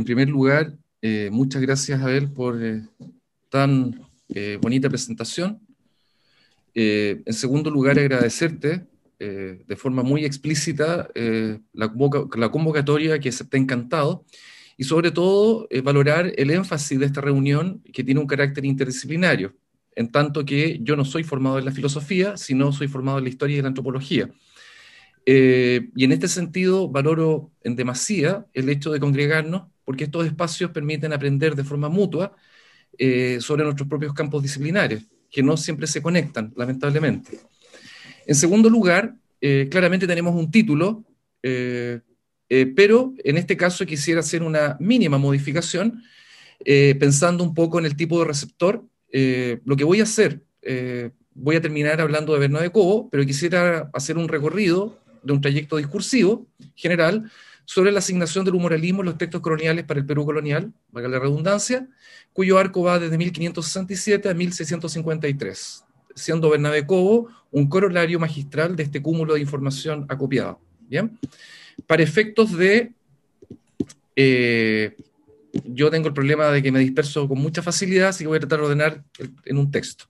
En primer lugar, eh, muchas gracias a él por eh, tan eh, bonita presentación. en segundo lugar, agradecerte de forma muy explícita la, la, convocatoria que ha encantado y sobre todo valorar el énfasis de esta reunión que tiene un carácter interdisciplinario, en tanto que yo no soy formado en la filosofía, sino soy formado en la historia y la antropología. y en este sentido, valoro en demasía el hecho de congregarnos porque estos espacios permiten aprender de forma mutua eh, sobre nuestros propios campos disciplinares, que no siempre se conectan, lamentablemente. En segundo lugar, eh, claramente tenemos un título, eh, pero en este caso quisiera hacer una mínima modificación, pensando un poco en el tipo de receptor. lo que voy a hacer, voy a terminar hablando de Bernardo de Cobo, pero quisiera hacer un recorrido de un trayecto discursivo general sobre la asignación del humoralismo en los textos coloniales para el Perú colonial, valga la redundancia, cuyo arco va desde 1567 a 1653, siendo Bernabé Cobo un corolario magistral de este cúmulo de información acopiada. ¿bien? Para efectos de... Eh, yo tengo el problema de que me disperso con mucha facilidad, así que voy a tratar de ordenar en un texto.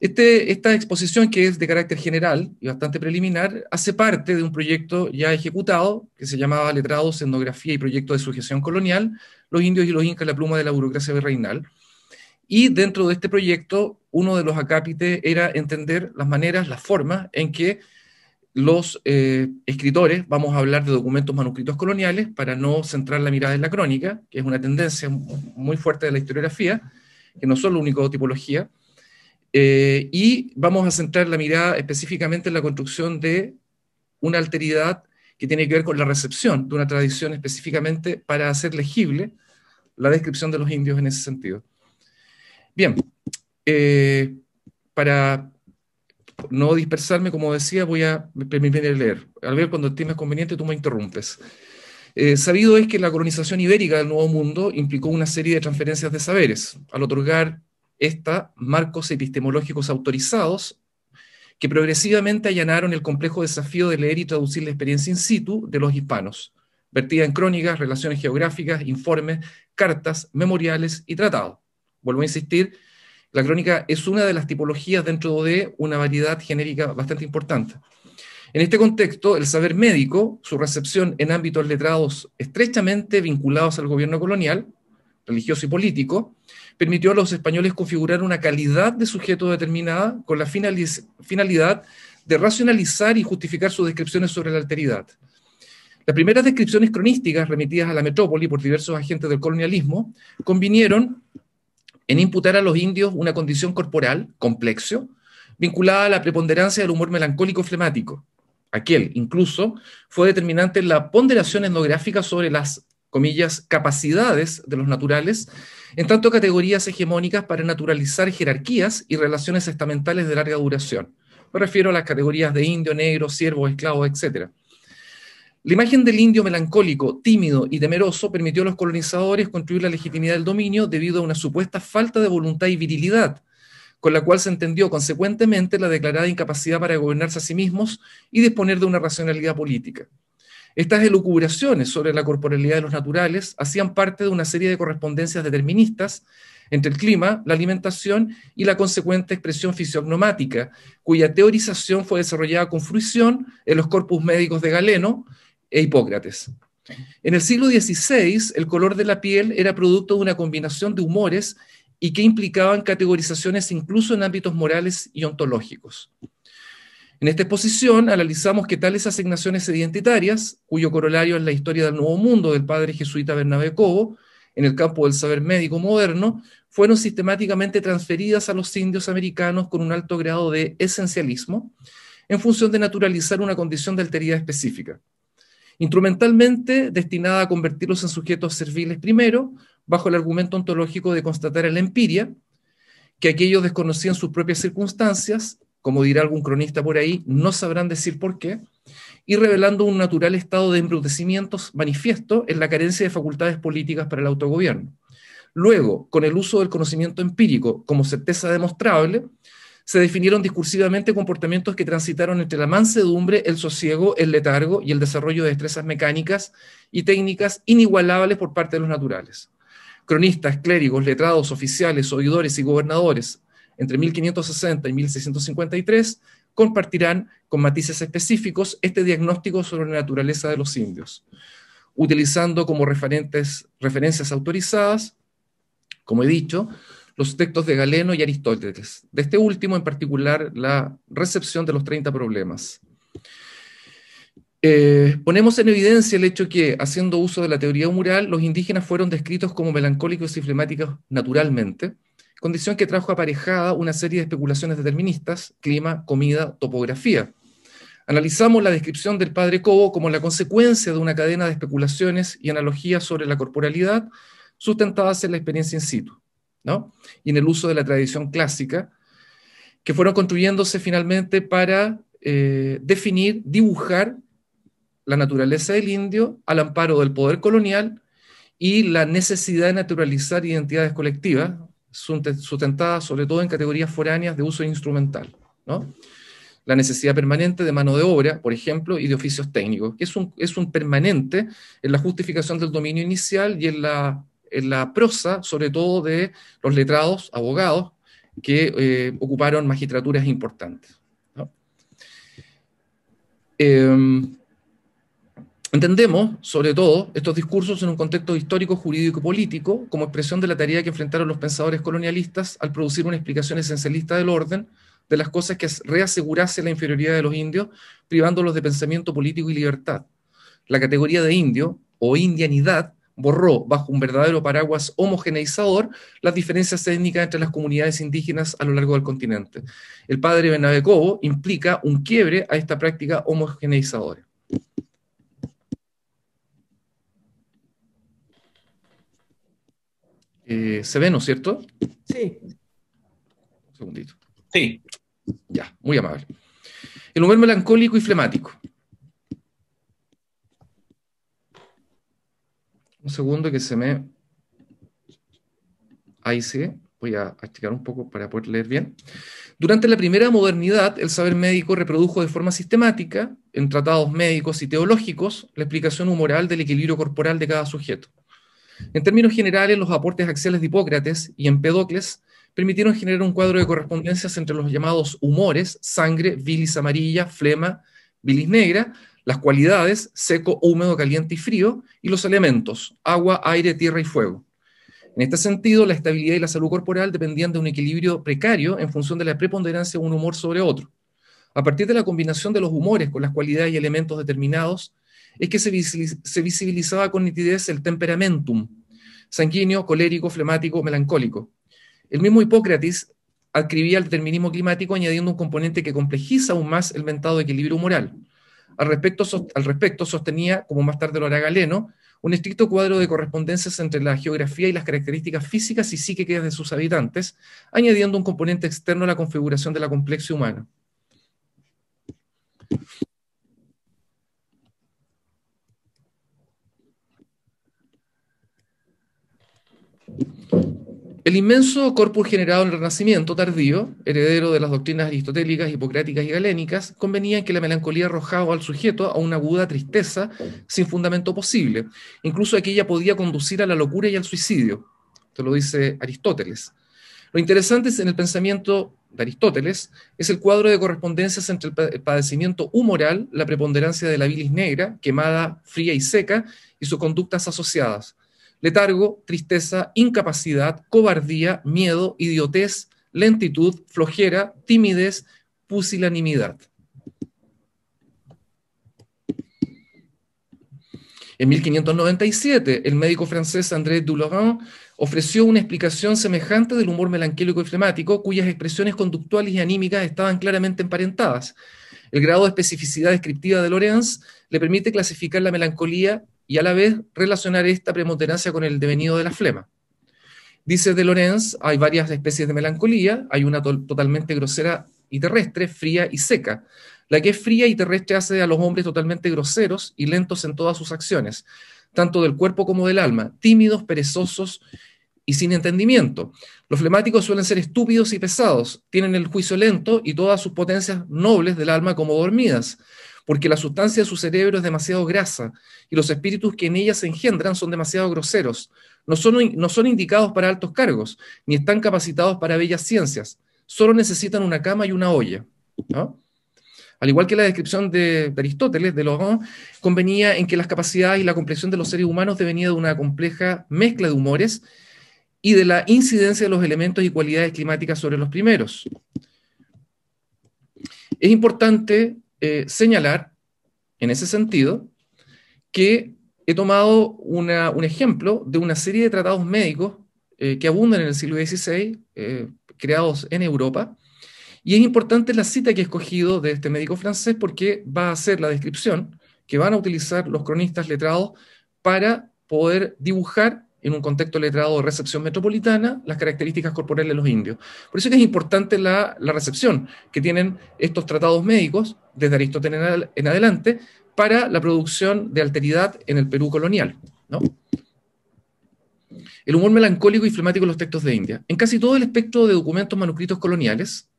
Este, esta exposición, que es de carácter general y bastante preliminar, hace parte de un proyecto ya ejecutado que se llamaba Letrados, Etnografía y Proyecto de Sujeción Colonial, Los Indios y los Incas, la pluma de la burocracia virreinal. Y dentro de este proyecto, uno de los acápites era entender las maneras, las formas en que los eh, escritores, vamos a hablar de documentos manuscritos coloniales para no centrar la mirada en la crónica, que es una tendencia muy fuerte de la historiografía, que no son la única tipología, eh, y vamos a centrar la mirada específicamente en la construcción de una alteridad que tiene que ver con la recepción de una tradición específicamente para hacer legible la descripción de los indios en ese sentido. Bien, eh, para no dispersarme, como decía, voy a permitirme leer. Al ver cuando te tema conveniente, tú me interrumpes. Eh, sabido es que la colonización ibérica del Nuevo Mundo implicó una serie de transferencias de saberes, al otorgar esta marcos epistemológicos autorizados que progresivamente allanaron el complejo desafío de leer y traducir la experiencia in situ de los hispanos, vertida en crónicas, relaciones geográficas, informes, cartas, memoriales y tratados. Vuelvo a insistir, la crónica es una de las tipologías dentro de una variedad genérica bastante importante. En este contexto, el saber médico, su recepción en ámbitos letrados estrechamente vinculados al gobierno colonial, religioso y político, permitió a los españoles configurar una calidad de sujeto determinada con la finalidad de racionalizar y justificar sus descripciones sobre la alteridad. Las primeras descripciones cronísticas remitidas a la metrópoli por diversos agentes del colonialismo convinieron en imputar a los indios una condición corporal, complexo, vinculada a la preponderancia del humor melancólico flemático. Aquel, incluso, fue determinante en la ponderación etnográfica sobre las comillas, capacidades de los naturales, en tanto categorías hegemónicas para naturalizar jerarquías y relaciones estamentales de larga duración. Me refiero a las categorías de indio, negro, siervo, esclavo, etc. La imagen del indio melancólico, tímido y temeroso permitió a los colonizadores construir la legitimidad del dominio debido a una supuesta falta de voluntad y virilidad, con la cual se entendió consecuentemente la declarada incapacidad para gobernarse a sí mismos y disponer de una racionalidad política. Estas elucubraciones sobre la corporalidad de los naturales hacían parte de una serie de correspondencias deterministas entre el clima, la alimentación y la consecuente expresión fisiognomática, cuya teorización fue desarrollada con fruición en los corpus médicos de Galeno e Hipócrates. En el siglo XVI, el color de la piel era producto de una combinación de humores y que implicaban categorizaciones incluso en ámbitos morales y ontológicos. En esta exposición analizamos que tales asignaciones identitarias, cuyo corolario es la historia del Nuevo Mundo del padre jesuita Bernabé Cobo, en el campo del saber médico moderno, fueron sistemáticamente transferidas a los indios americanos con un alto grado de esencialismo, en función de naturalizar una condición de alteridad específica, instrumentalmente destinada a convertirlos en sujetos serviles primero, bajo el argumento ontológico de constatar en la empiria, que aquellos desconocían sus propias circunstancias como dirá algún cronista por ahí, no sabrán decir por qué, y revelando un natural estado de embrutecimientos manifiesto en la carencia de facultades políticas para el autogobierno. Luego, con el uso del conocimiento empírico como certeza demostrable, se definieron discursivamente comportamientos que transitaron entre la mansedumbre, el sosiego, el letargo y el desarrollo de destrezas mecánicas y técnicas inigualables por parte de los naturales. Cronistas, clérigos, letrados, oficiales, oidores y gobernadores, entre 1560 y 1653, compartirán con matices específicos este diagnóstico sobre la naturaleza de los indios, utilizando como referentes, referencias autorizadas, como he dicho, los textos de Galeno y Aristóteles, de este último en particular la recepción de los 30 problemas. Eh, ponemos en evidencia el hecho que, haciendo uso de la teoría mural, los indígenas fueron descritos como melancólicos y flemáticos naturalmente, condición que trajo aparejada una serie de especulaciones deterministas, clima, comida, topografía. Analizamos la descripción del padre Cobo como la consecuencia de una cadena de especulaciones y analogías sobre la corporalidad sustentadas en la experiencia in situ ¿no? y en el uso de la tradición clásica, que fueron construyéndose finalmente para eh, definir, dibujar la naturaleza del indio al amparo del poder colonial y la necesidad de naturalizar identidades colectivas, sustentada sobre todo en categorías foráneas de uso instrumental, La necesidad permanente de mano de obra, por ejemplo, y de oficios técnicos, que es un, permanente en la justificación del dominio inicial y en la, prosa, sobre todo de los letrados, abogados, que eh, ocuparon magistraturas importantes. Em, Entendemos, sobre todo, estos discursos en un contexto histórico, jurídico y político como expresión de la tarea que enfrentaron los pensadores colonialistas al producir una explicación esencialista del orden de las cosas que reasegurase la inferioridad de los indios, privándolos de pensamiento político y libertad. La categoría de indio o indianidad borró, bajo un verdadero paraguas homogeneizador, las diferencias étnicas entre las comunidades indígenas a lo largo del continente. El padre Benavecobo implica un quiebre a esta práctica homogeneizadora. Eh, se ve, ¿no es cierto? Sí. Un segundito. Sí. Ya, muy amable. El humor melancólico y flemático. Un segundo que se me... Ahí sí, Voy a explicar un poco para poder leer bien. Durante la primera modernidad, el saber médico reprodujo de forma sistemática, en tratados médicos y teológicos, la explicación humoral del equilibrio corporal de cada sujeto. En términos generales, los aportes axiales de Hipócrates y Empedocles permitieron generar un cuadro de correspondencias entre los llamados humores, sangre, bilis amarilla, flema, bilis negra, las cualidades, seco, húmedo, caliente y frío, y los elementos, agua, aire, tierra y fuego. En este sentido, la estabilidad y la salud corporal dependían de un equilibrio precario en función de la preponderancia de un humor sobre otro. A partir de la combinación de los humores con las cualidades y elementos determinados, es que se, visibilizaba con nitidez el temperamentum, sanguíneo, colérico, flemático, melancólico. El mismo Hipócrates adquiría el determinismo climático añadiendo un componente que complejiza aún más el mentado equilibrio moral. Al respecto, sostenía, como más tarde lo hará Galeno, un estricto cuadro de correspondencias entre la geografía y las características físicas y psíquicas de sus habitantes, añadiendo un componente externo a la configuración de la complexión humana. El inmenso corpus generado en el Renacimiento tardío, heredero de las doctrinas aristotélicas, hipocráticas y galénicas, convenía en que la melancolía arrojaba al sujeto a una aguda tristeza sin fundamento posible. Incluso aquella podía conducir a la locura y al suicidio. Esto lo dice Aristóteles. Lo interesante en el pensamiento de Aristóteles es el cuadro de correspondencias entre el padecimiento humoral, la preponderancia de la bilis negra, quemada, fría y seca, y sus conductas asociadas letargo, tristeza, incapacidad, cobardía, miedo, idiotez, lentitud, flojera, timidez, pusilanimidad. En 1597, el médico francés André Dulorand ofreció una explicación semejante del humor melancólico y flemático, cuyas expresiones conductuales y anímicas estaban claramente emparentadas. El grado de especificidad descriptiva de Lorenz le permite clasificar la melancolía y a la vez relacionar esta premoterancia con el devenido de la flema. Dice de Lorenz, hay varias especies de melancolía, hay una totalmente grosera y terrestre, fría y seca. La que es fría y terrestre hace a los hombres totalmente groseros y lentos en todas sus acciones, tanto del cuerpo como del alma, tímidos, perezosos y sin entendimiento. Los flemáticos suelen ser estúpidos y pesados, tienen el juicio lento y todas sus potencias nobles del alma como dormidas porque la sustancia de su cerebro es demasiado grasa y los espíritus que en ella se engendran son demasiado groseros. No son, no son indicados para altos cargos, ni están capacitados para bellas ciencias. Solo necesitan una cama y una olla. Al igual que la descripción de, Aristóteles, de Laurent, convenía en que las capacidades y la complexión de los seres humanos devenía de una compleja mezcla de humores y de la incidencia de los elementos y cualidades climáticas sobre los primeros. Es importante eh, señalar, en ese sentido, que he tomado un ejemplo de una serie de tratados médicos eh, que abundan en el siglo XVI, eh, creados en Europa, y es importante la cita que he escogido de este médico francés porque va a ser la descripción que van a utilizar los cronistas letrados para poder dibujar en un contexto letrado de recepción metropolitana, las características corporales de los indios. Por eso es que es importante la, recepción que tienen estos tratados médicos, desde Aristóteles en adelante, para la producción de alteridad en el Perú colonial. ¿no? El humor melancólico y flemático de los textos de India. En casi todo el espectro de documentos manuscritos coloniales,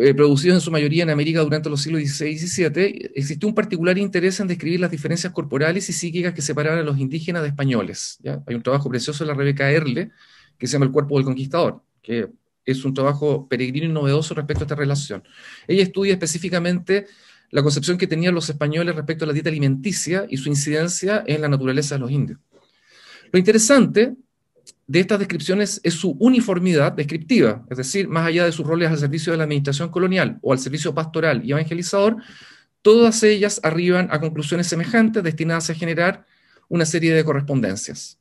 eh, producidos en su mayoría en América durante los siglos XVI y XVII, existió un particular interés en describir las diferencias corporales y psíquicas que separaban a los indígenas de españoles. Hay un trabajo precioso de la Rebeca Erle que se llama El cuerpo del conquistador, que es un trabajo peregrino y novedoso respecto a esta relación. Ella estudia específicamente la concepción que tenían los españoles respecto a la dieta alimenticia y su incidencia en la naturaleza de los indios. Lo interesante de estas descripciones es su uniformidad descriptiva, es decir, más allá de sus roles al servicio de la administración colonial o al servicio pastoral y evangelizador, todas ellas arriban a conclusiones semejantes destinadas a generar una serie de correspondencias.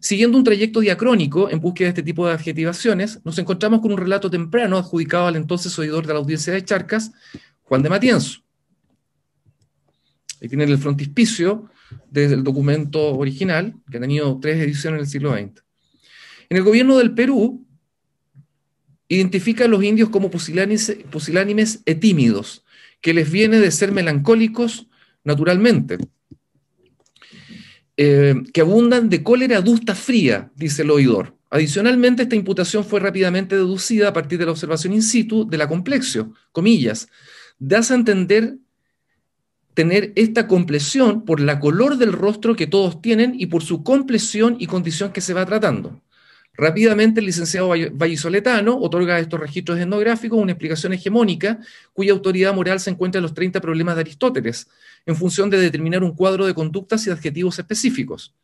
Siguiendo un trayecto diacrónico en búsqueda de este tipo de adjetivaciones, nos encontramos con un relato temprano adjudicado al entonces oidor de la audiencia de Charcas, Juan de Matienzo. Ahí tienen el frontispicio del documento original, que ha tenido tres ediciones en el siglo XX. En el gobierno del Perú, identifica a los indios como pusilánimes, pusilánimes tímidos, que les viene de ser melancólicos naturalmente, eh, que abundan de cólera adusta fría, dice el oidor. Adicionalmente, esta imputación fue rápidamente deducida a partir de la observación in situ de la complexio, comillas, das a entender tener esta complexión por la color del rostro que todos tienen y por su complexión y condición que se va tratando. Rápidamente, el licenciado Vallisoletano otorga a estos registros etnográficos una explicación hegemónica cuya autoridad moral se encuentra en los 30 problemas de Aristóteles, en función de determinar un cuadro de conductas y adjetivos específicos.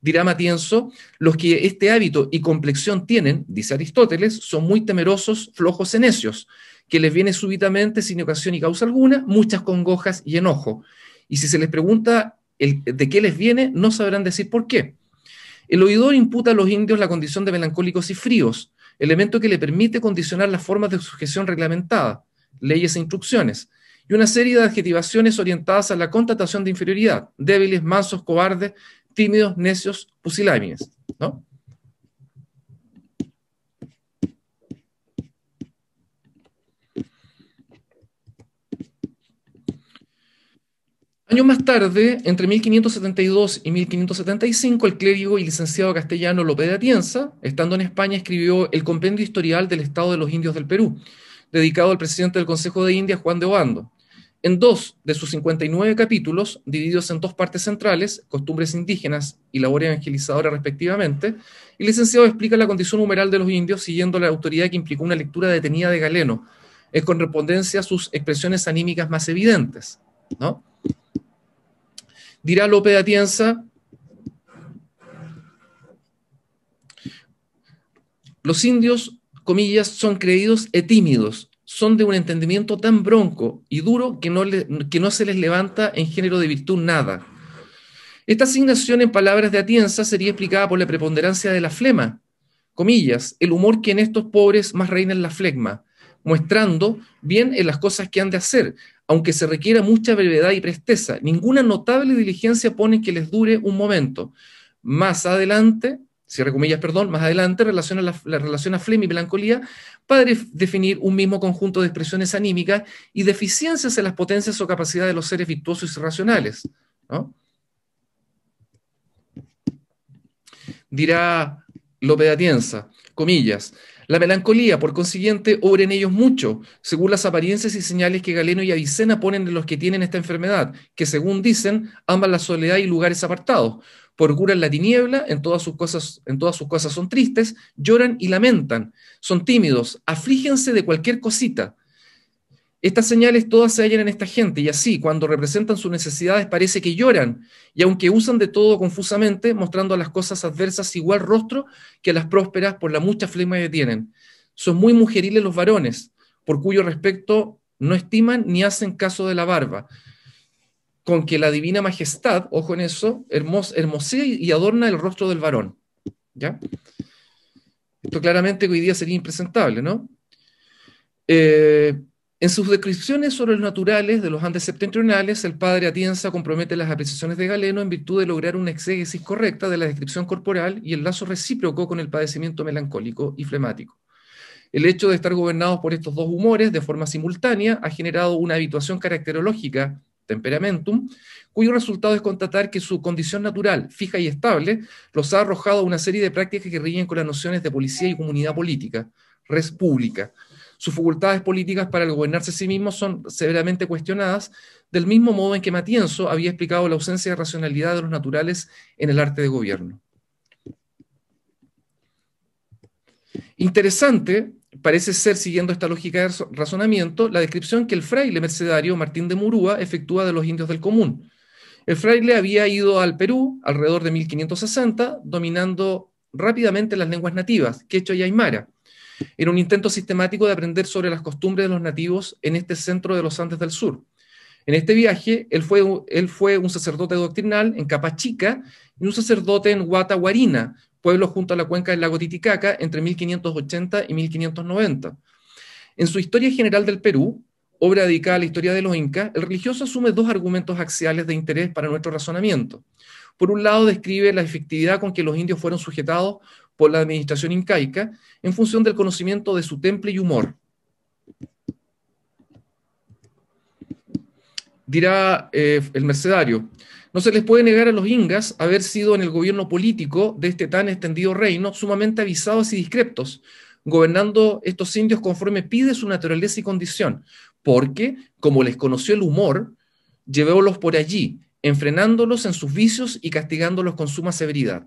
Dirá Matienzo, los que este hábito y complexión tienen, dice Aristóteles, son muy temerosos, flojos y necios, que les viene súbitamente, sin ocasión y causa alguna, muchas congojas y enojo. Y si se les pregunta de qué les viene, no sabrán decir por qué. El oidor imputa a los indios la condición de melancólicos y fríos, elemento que le permite condicionar las formas de sujeción reglamentada, leyes e instrucciones, y una serie de adjetivaciones orientadas a la contratación de inferioridad, débiles, mansos, cobardes, tímidos, necios, pusilánimes, ¿no? Años más tarde, entre 1572 y 1575, el clérigo y licenciado castellano López de Atienza, estando en España, escribió el Compendio Historial del Estado de los Indios del Perú, dedicado al presidente del Consejo de India, Juan de Obando. En dos de sus 59 capítulos, divididos en dos partes centrales, costumbres indígenas y labor evangelizadora respectivamente, el licenciado explica la condición numeral de los indios siguiendo la autoridad que implicó una lectura detenida de Galeno, en correspondencia a sus expresiones anímicas más evidentes. ¿no? Dirá López de Atienza, los indios, comillas, son creídos tímidos, son de un entendimiento tan bronco y duro que no, que no se les levanta en género de virtud nada. Esta asignación en palabras de Atienza sería explicada por la preponderancia de la flema, comillas, el humor que en estos pobres más reina en la flema, mostrando bien en las cosas que han de hacer, aunque se requiera mucha brevedad y presteza. Ninguna notable diligencia pone que les dure un momento. Más adelante, cierre comillas, perdón, más adelante relaciona la, relación a flema y melancolía para definir un mismo conjunto de expresiones anímicas y deficiencias en las potencias o capacidades de los seres virtuosos y racionales. Dirá López Atienza, comillas, la melancolía, por consiguiente, obra en ellos mucho, según las apariencias y señales que Galeno y Avicena ponen en los que tienen esta enfermedad, que según dicen, aman la soledad y lugares apartados, procuran la tiniebla, en todas sus cosas, en todas sus cosas son tristes, lloran y lamentan, son tímidos, aflíjense de cualquier cosita, estas señales todas se hallan en esta gente y así, cuando representan sus necesidades, parece que lloran, y aunque usan de todo confusamente, mostrando a las cosas adversas igual rostro que a las prósperas por la mucha flema que tienen. Son muy mujeriles los varones, por cuyo respecto no estiman ni hacen caso de la barba, con que la divina majestad, ojo en eso, hermos, hermosea y adorna el rostro del varón. ¿Ya? Esto claramente hoy día sería impresentable, ¿no? Eh, en sus descripciones sobre los naturales de los Andes septentrionales, el padre Atienza compromete las apreciaciones de Galeno en virtud de lograr una exégesis correcta de la descripción corporal y el lazo recíproco con el padecimiento melancólico y flemático. El hecho de estar gobernados por estos dos humores de forma simultánea ha generado una habituación caracterológica, temperamentum, cuyo resultado es constatar que su condición natural, fija y estable, los ha arrojado a una serie de prácticas que ríen con las nociones de policía y comunidad política, res pública, sus facultades políticas para gobernarse a sí mismo son severamente cuestionadas, del mismo modo en que Matienzo había explicado la ausencia de racionalidad de los naturales en el arte de gobierno. Interesante parece ser, siguiendo esta lógica de razonamiento, la descripción que el fraile mercedario Martín de Murúa efectúa de los indios del común. El fraile había ido al Perú alrededor de 1560, dominando rápidamente las lenguas nativas, quechua y aymara. Era un intento sistemático de aprender sobre las costumbres de los nativos en este centro de los Andes del Sur. En este viaje, él fue, él fue un sacerdote doctrinal en Capachica y un sacerdote en Guataguarina, pueblo junto a la cuenca del lago Titicaca, entre 1580 y 1590. En su Historia General del Perú, obra dedicada a la historia de los incas, el religioso asume dos argumentos axiales de interés para nuestro razonamiento. Por un lado, describe la efectividad con que los indios fueron sujetados por la administración incaica en función del conocimiento de su temple y humor. Dirá eh, el mercedario, no se les puede negar a los ingas haber sido en el gobierno político de este tan extendido reino sumamente avisados y discretos, gobernando estos indios conforme pide su naturaleza y condición, porque, como les conoció el humor, llevólos por allí, enfrenándolos en sus vicios y castigándolos con suma severidad.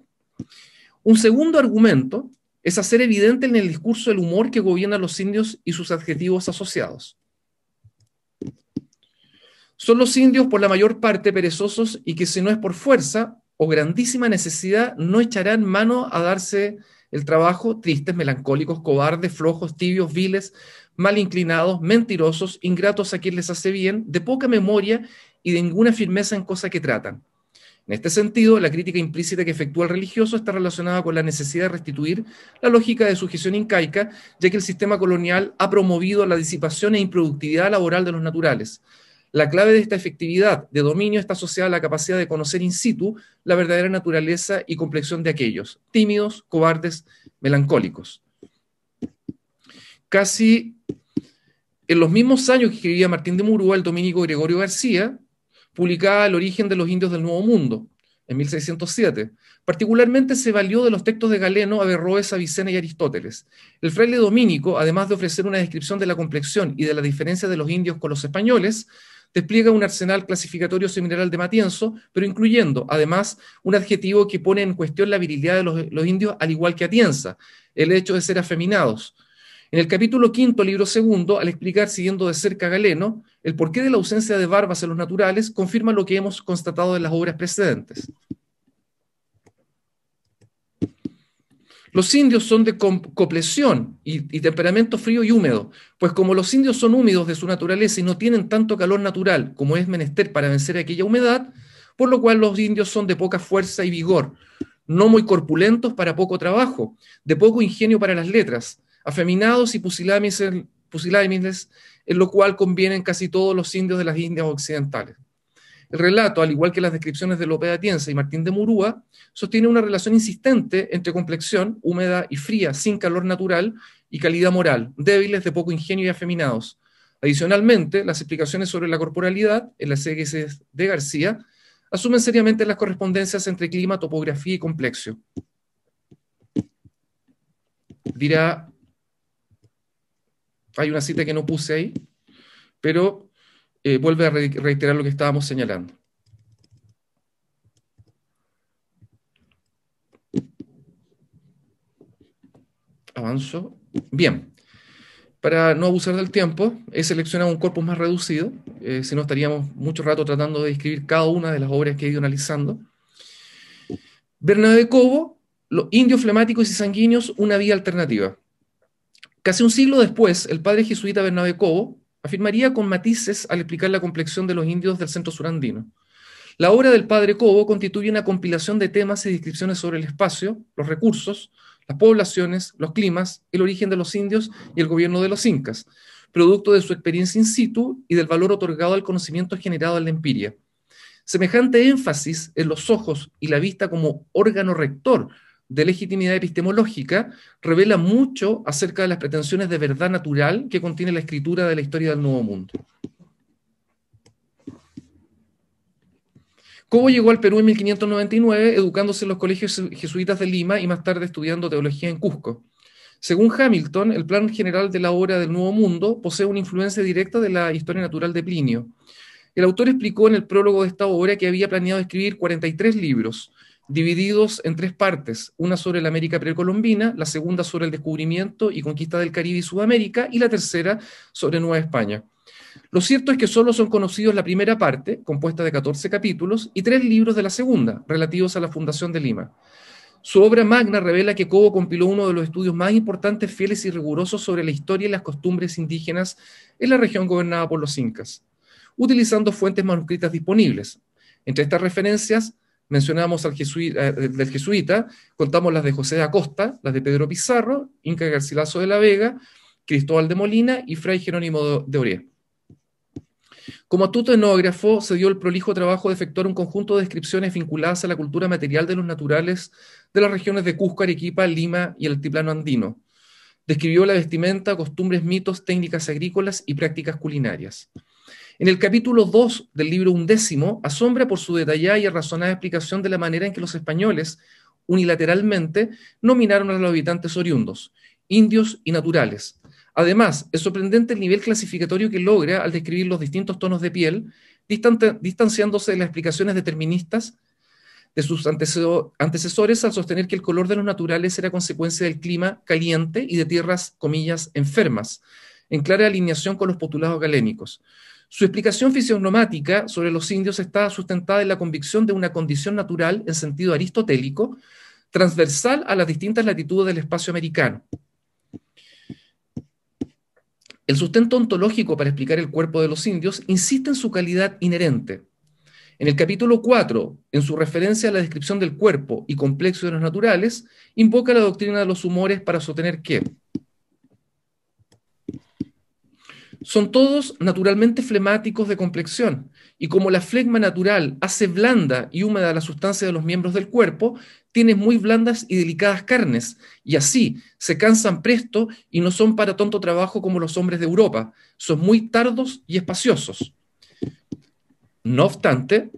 Un segundo argumento es hacer evidente en el discurso el humor que gobierna los indios y sus adjetivos asociados. Son los indios por la mayor parte perezosos y que si no es por fuerza o grandísima necesidad, no echarán mano a darse el trabajo tristes, melancólicos, cobardes, flojos, tibios, viles, mal inclinados, mentirosos, ingratos a quien les hace bien, de poca memoria y de ninguna firmeza en cosa que tratan. En este sentido, la crítica implícita que efectúa el religioso está relacionada con la necesidad de restituir la lógica de sujeción incaica, ya que el sistema colonial ha promovido la disipación e improductividad laboral de los naturales. La clave de esta efectividad de dominio está asociada a la capacidad de conocer in situ la verdadera naturaleza y complexión de aquellos, tímidos, cobardes, melancólicos. Casi en los mismos años que escribía Martín de Murúa, el dominico Gregorio García publicada El origen de los indios del Nuevo Mundo, en 1607. Particularmente se valió de los textos de Galeno, Averroes, Avicena y Aristóteles. El fraile dominico, además de ofrecer una descripción de la complexión y de la diferencia de los indios con los españoles, despliega un arsenal clasificatorio similar al de Matienzo, pero incluyendo además un adjetivo que pone en cuestión la virilidad de los, los indios, al igual que Atienza, el hecho de ser afeminados, en el capítulo quinto, libro segundo, al explicar, siguiendo de cerca Galeno, el porqué de la ausencia de barbas en los naturales, confirma lo que hemos constatado en las obras precedentes. Los indios son de coplesión y, temperamento frío y húmedo, pues como los indios son húmedos de su naturaleza y no tienen tanto calor natural como es menester para vencer aquella humedad, por lo cual los indios son de poca fuerza y vigor, no muy corpulentos para poco trabajo, de poco ingenio para las letras, afeminados y pusilámiles, en lo cual convienen casi todos los indios de las Indias occidentales. El relato, al igual que las descripciones de López de Atienza y Martín de Murúa, sostiene una relación insistente entre complexión, húmeda y fría, sin calor natural, y calidad moral, débiles, de poco ingenio y afeminados. Adicionalmente, las explicaciones sobre la corporalidad en las CGS de García asumen seriamente las correspondencias entre clima, topografía y complexio. Dirá hay una cita que no puse ahí, pero eh, vuelve a reiterar lo que estábamos señalando. Avanzo. Bien. Para no abusar del tiempo, he seleccionado un corpus más reducido, eh, si no estaríamos mucho rato tratando de describir cada una de las obras que he ido analizando. de Cobo, Los indios flemáticos y sanguíneos, una vía alternativa. Casi un siglo después, el padre jesuita Bernabé Cobo afirmaría con matices al explicar la complexión de los indios del centro surandino. La obra del padre Cobo constituye una compilación de temas y descripciones sobre el espacio, los recursos, las poblaciones, los climas, el origen de los indios y el gobierno de los incas, producto de su experiencia in situ y del valor otorgado al conocimiento generado en la empiria. Semejante énfasis en los ojos y la vista como órgano rector de legitimidad epistemológica revela mucho acerca de las pretensiones de verdad natural que contiene la escritura de la historia del Nuevo Mundo. Cobo llegó al Perú en 1599 educándose en los colegios jesuitas de Lima y más tarde estudiando teología en Cusco. Según Hamilton, el plan general de la obra del Nuevo Mundo posee una influencia directa de la historia natural de Plinio. El autor explicó en el prólogo de esta obra que había planeado escribir 43 libros, divididos en tres partes, una sobre la América precolombina, la segunda sobre el descubrimiento y conquista del Caribe y Sudamérica, y la tercera sobre Nueva España. Lo cierto es que solo son conocidos la primera parte, compuesta de 14 capítulos, y tres libros de la segunda, relativos a la fundación de Lima. Su obra magna revela que Cobo compiló uno de los estudios más importantes, fieles y rigurosos sobre la historia y las costumbres indígenas en la región gobernada por los incas, utilizando fuentes manuscritas disponibles. Entre estas referencias mencionamos al eh, jesuita, contamos las de José de Acosta, las de Pedro Pizarro, Inca Garcilaso de la Vega, Cristóbal de Molina y Fray Jerónimo de Oré. Como astuto etnógrafo, se dio el prolijo trabajo de efectuar un conjunto de descripciones vinculadas a la cultura material de los naturales de las regiones de Cusco, Arequipa, Lima y el altiplano andino. Describió la vestimenta, costumbres, mitos, técnicas agrícolas y prácticas culinarias. En el capítulo 2 del libro undécimo, asombra por su detallada y razonada explicación de la manera en que los españoles unilateralmente nominaron a los habitantes oriundos, indios y naturales. Además, es sorprendente el nivel clasificatorio que logra al describir los distintos tonos de piel, distanciándose de las explicaciones deterministas de sus antecesores al sostener que el color de los naturales era consecuencia del clima caliente y de tierras, comillas, enfermas, en clara alineación con los postulados galénicos. Su explicación fisionomática sobre los indios está sustentada en la convicción de una condición natural en sentido aristotélico, transversal a las distintas latitudes del espacio americano. El sustento ontológico para explicar el cuerpo de los indios insiste en su calidad inherente. En el capítulo 4, en su referencia a la descripción del cuerpo y complejo de los naturales, invoca la doctrina de los humores para sostener que son todos naturalmente flemáticos de complexión, y como la flegma natural hace blanda y húmeda la sustancia de los miembros del cuerpo, tienen muy blandas y delicadas carnes, y así se cansan presto y no son para tonto trabajo como los hombres de Europa, son muy tardos y espaciosos. No obstante,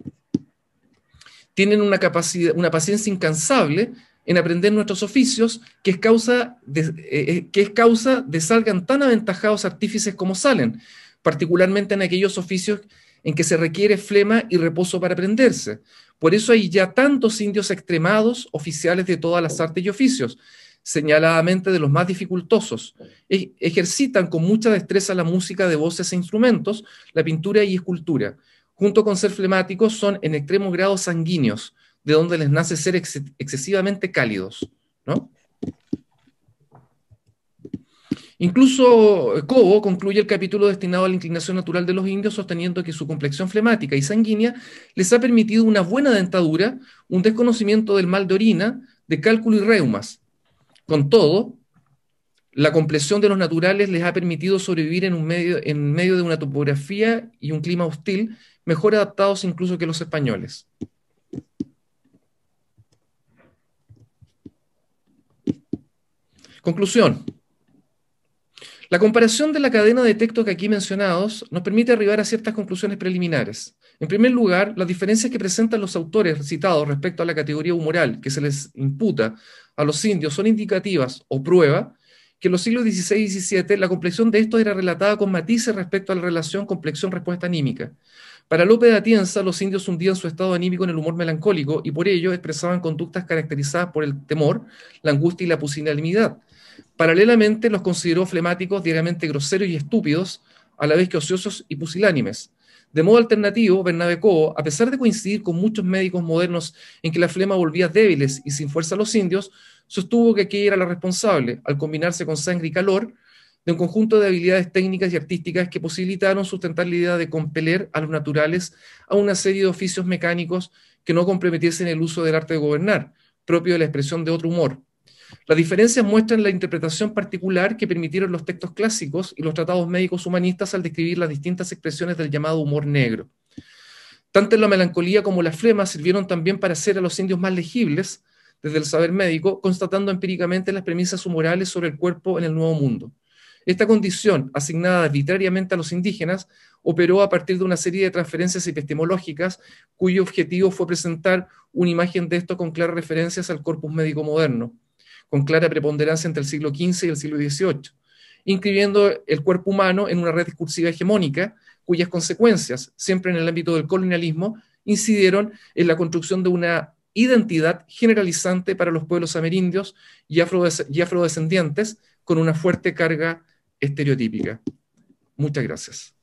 tienen una, capacidad, una paciencia incansable en aprender nuestros oficios, que es causa de, eh, eh, que es causa de salgan tan aventajados artífices como salen, particularmente en aquellos oficios en que se requiere flema y reposo para aprenderse. Por eso hay ya tantos indios extremados, oficiales de todas las artes y oficios, señaladamente de los más dificultosos. ejercitan con mucha destreza la música de voces e instrumentos, la pintura y escultura. Junto con ser flemáticos, son en extremo grado sanguíneos, de donde les nace ser excesivamente cálidos, ¿no? Incluso Cobo concluye el capítulo destinado a la inclinación natural de los indios sosteniendo que su complexión flemática y sanguínea les ha permitido una buena dentadura, un desconocimiento del mal de orina, de cálculo y reumas. Con todo, la complexión de los naturales les ha permitido sobrevivir en, en medio de una topografía y un clima hostil, mejor adaptados incluso que los españoles. Conclusión. La comparación de la cadena de textos que aquí mencionados nos permite arribar a ciertas conclusiones preliminares. En primer lugar, las diferencias que presentan los autores citados respecto a la categoría humoral que se les imputa a los indios son indicativas o prueba que en los siglos XVI y XVII la complexión de estos era relatada con matices respecto a la relación complexión-respuesta anímica. Para López de Atienza, los indios hundían su estado anímico en el humor melancólico y por ello expresaban conductas caracterizadas por el temor, la angustia y la pusilanimidad Paralelamente los consideró flemáticos, diariamente groseros y estúpidos, a la vez que ociosos y pusilánimes. De modo alternativo, Bernabe a pesar de coincidir con muchos médicos modernos en que la flema volvía débiles y sin fuerza a los indios, sostuvo que aquí era la responsable, al combinarse con sangre y calor, de un conjunto de habilidades técnicas y artísticas que posibilitaron sustentar la idea de compeler a los naturales a una serie de oficios mecánicos que no comprometiesen el uso del arte de gobernar, propio de la expresión de otro humor, las diferencias muestran la interpretación particular que permitieron los textos clásicos y los tratados médicos humanistas al describir las distintas expresiones del llamado humor negro. Tanto la melancolía como la flema sirvieron también para hacer a los indios más legibles desde el saber médico, constatando empíricamente las premisas humorales sobre el cuerpo en el Nuevo Mundo. Esta condición, asignada arbitrariamente a los indígenas, operó a partir de una serie de transferencias epistemológicas cuyo objetivo fue presentar una imagen de esto con claras referencias al corpus médico moderno con clara preponderancia entre el siglo XV y el siglo XVIII, inscribiendo el cuerpo humano en una red discursiva hegemónica cuyas consecuencias, siempre en el ámbito del colonialismo, incidieron en la construcción de una identidad generalizante para los pueblos amerindios y, y afrodescendientes con una fuerte carga estereotípica. Muchas gracias.